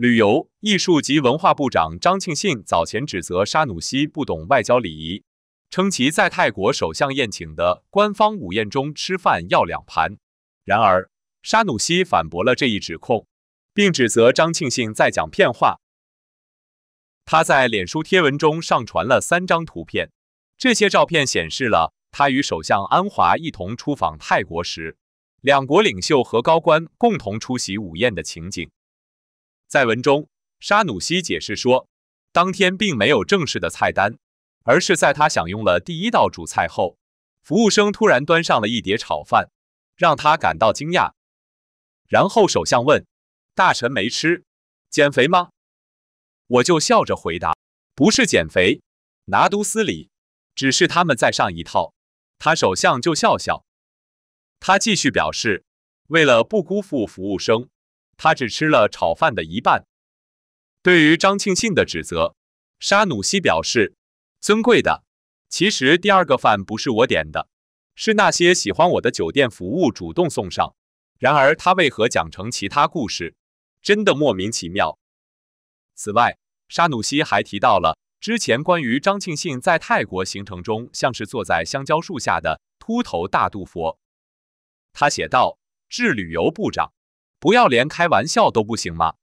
旅游、艺术及文化部长张庆信早前指责沙努西不懂外交礼仪，称其在泰国首相宴请的官方午宴中吃饭要两盘。然而，沙努西反驳了这一指控，并指责张庆信在讲骗话。他在脸书贴文中上传了三张图片，这些照片显示了他与首相安华一同出访泰国时，两国领袖和高官共同出席午宴的情景。在文中，沙努西解释说，当天并没有正式的菜单，而是在他享用了第一道主菜后，服务生突然端上了一碟炒饭，让他感到惊讶。然后首相问大臣：“没吃减肥吗？”我就笑着回答：“不是减肥，拿督斯里，只是他们在上一套。”他首相就笑笑。他继续表示，为了不辜负服务生。他只吃了炒饭的一半。对于张庆信的指责，沙努西表示：“尊贵的，其实第二个饭不是我点的，是那些喜欢我的酒店服务主动送上。”然而他为何讲成其他故事，真的莫名其妙。此外，沙努西还提到了之前关于张庆信在泰国行程中像是坐在香蕉树下的秃头大肚佛。他写道：“致旅游部长。”不要连开玩笑都不行吗？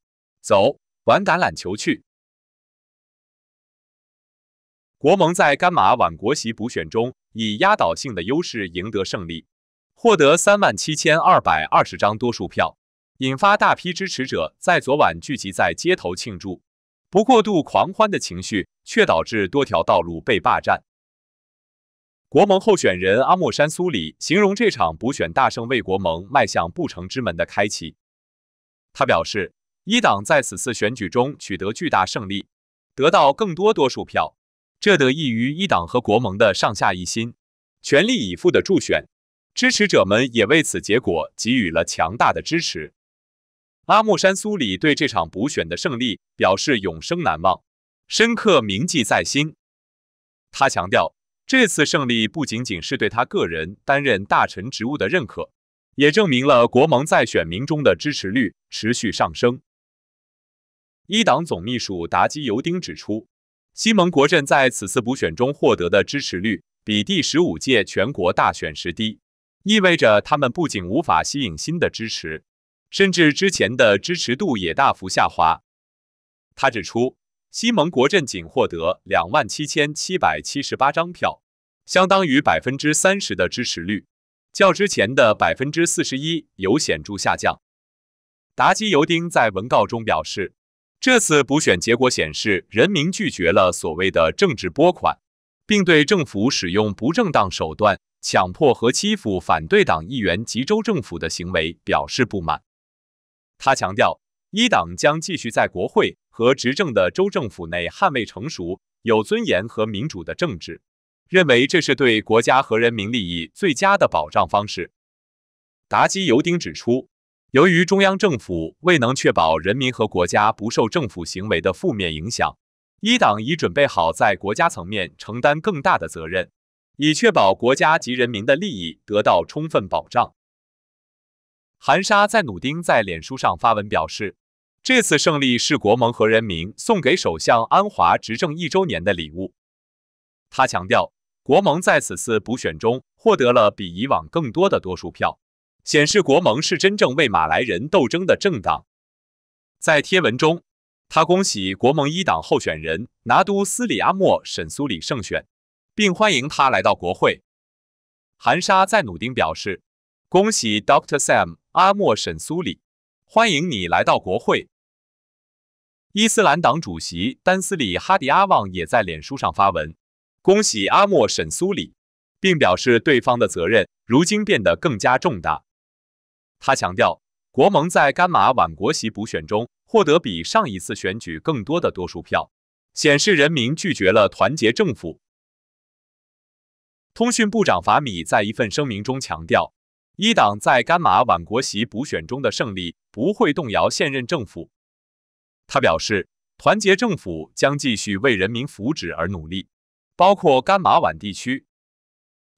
走，玩橄榄球去。国盟在干马晚国席补选中以压倒性的优势赢得胜利，获得三万七千二百二十张多数票，引发大批支持者在昨晚聚集在街头庆祝。不过度狂欢的情绪却导致多条道路被霸占。国盟候选人阿莫山苏里形容这场补选大胜为国盟迈向不成之门的开启。他表示，一党在此次选举中取得巨大胜利，得到更多多数票，这得益于一党和国盟的上下一心、全力以赴的助选，支持者们也为此结果给予了强大的支持。阿木山苏里对这场补选的胜利表示永生难忘，深刻铭记在心。他强调，这次胜利不仅仅是对他个人担任大臣职务的认可。也证明了国盟在选民中的支持率持续上升。一党总秘书达基尤丁指出，西蒙国阵在此次补选中获得的支持率比第十五届全国大选时低，意味着他们不仅无法吸引新的支持，甚至之前的支持度也大幅下滑。他指出，西蒙国阵仅获得两万七千七百七十八张票，相当于百分之三十的支持率。较之前的百分之四十一有显著下降。达基尤丁在文告中表示，这次补选结果显示，人民拒绝了所谓的政治拨款，并对政府使用不正当手段强迫和欺负反对党议员及州政府的行为表示不满。他强调，一党将继续在国会和执政的州政府内捍卫成熟、有尊严和民主的政治。认为这是对国家和人民利益最佳的保障方式。达基尤丁指出，由于中央政府未能确保人民和国家不受政府行为的负面影响，一党已准备好在国家层面承担更大的责任，以确保国家及人民的利益得到充分保障。韩沙在努丁在脸书上发文表示，这次胜利是国盟和人民送给首相安华执政一周年的礼物。他强调。国盟在此次补选中获得了比以往更多的多数票，显示国盟是真正为马来人斗争的政党。在贴文中，他恭喜国盟一党候选人拿督斯里阿莫沈苏里胜选，并欢迎他来到国会。韩沙在努丁表示：“恭喜 Dr. Sam 阿莫沈苏里，欢迎你来到国会。”伊斯兰党主席丹斯里哈迪阿旺也在脸书上发文。恭喜阿莫·审苏里，并表示对方的责任如今变得更加重大。他强调，国盟在甘马挽国席补选中获得比上一次选举更多的多数票，显示人民拒绝了团结政府。通讯部长法米在一份声明中强调，一党在甘马挽国席补选中的胜利不会动摇现任政府。他表示，团结政府将继续为人民福祉而努力。包括甘马宛地区。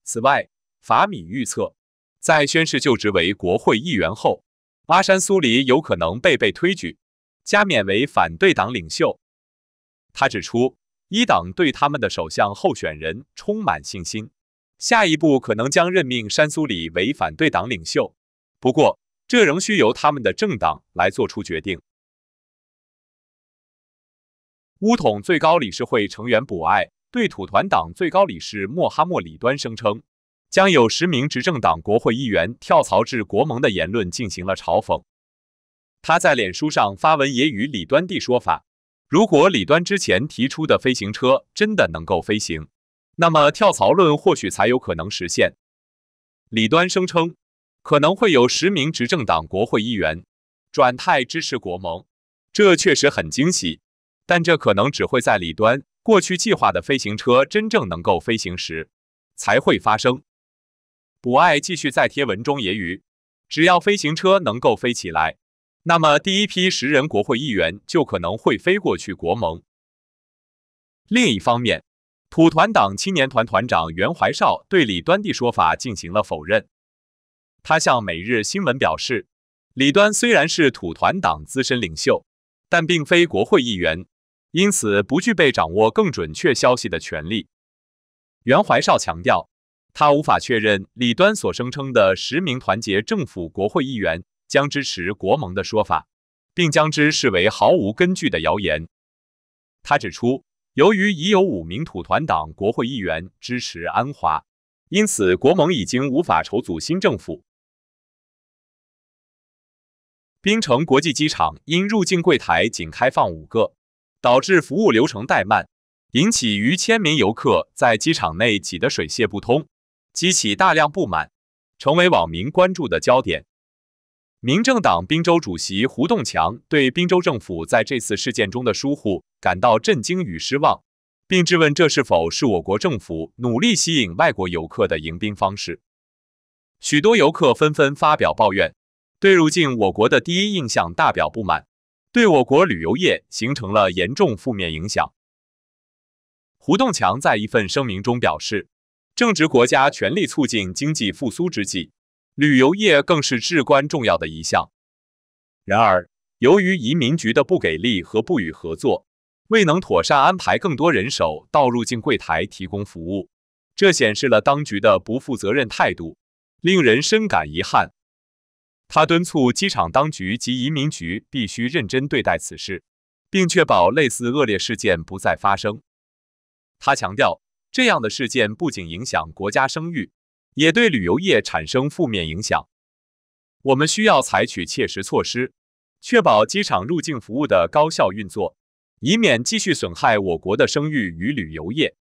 此外，法米预测，在宣誓就职为国会议员后，阿山苏里有可能被被推举加冕为反对党领袖。他指出，一党对他们的首相候选人充满信心，下一步可能将任命山苏里为反对党领袖。不过，这仍需由他们的政党来做出决定。乌统最高理事会成员卜艾。对土团党最高理事莫哈默里端声称将有十名执政党国会议员跳槽至国盟的言论进行了嘲讽。他在脸书上发文也与李端的说法：，如果李端之前提出的飞行车真的能够飞行，那么跳槽论或许才有可能实现。李端声称可能会有十名执政党国会议员转态支持国盟，这确实很惊喜，但这可能只会在李端。过去计划的飞行车真正能够飞行时才会发生。卜爱继续在贴文中揶揄：“只要飞行车能够飞起来，那么第一批十人国会议员就可能会飞过去国盟。”另一方面，土团党青年团团长袁怀绍对李端的说法进行了否认。他向《每日新闻》表示：“李端虽然是土团党资深领袖，但并非国会议员。”因此不具备掌握更准确消息的权利。袁怀绍强调，他无法确认李端所声称的十名团结政府国会议员将支持国盟的说法，并将之视为毫无根据的谣言。他指出，由于已有五名土团党国会议员支持安华，因此国盟已经无法筹组新政府。槟城国际机场因入境柜台仅开放五个。导致服务流程怠慢，引起逾千名游客在机场内挤得水泄不通，激起大量不满，成为网民关注的焦点。民政党滨州主席胡栋强对滨州政府在这次事件中的疏忽感到震惊与失望，并质问这是否是我国政府努力吸引外国游客的迎宾方式。许多游客纷纷发表抱怨，对入境我国的第一印象大表不满。对我国旅游业形成了严重负面影响。胡栋强在一份声明中表示：“正值国家全力促进经济复苏之际，旅游业更是至关重要的一项。然而，由于移民局的不给力和不予合作，未能妥善安排更多人手到入境柜台提供服务，这显示了当局的不负责任态度，令人深感遗憾。”他敦促机场当局及移民局必须认真对待此事，并确保类似恶劣事件不再发生。他强调，这样的事件不仅影响国家声誉，也对旅游业产生负面影响。我们需要采取切实措施，确保机场入境服务的高效运作，以免继续损害我国的声誉与旅游业。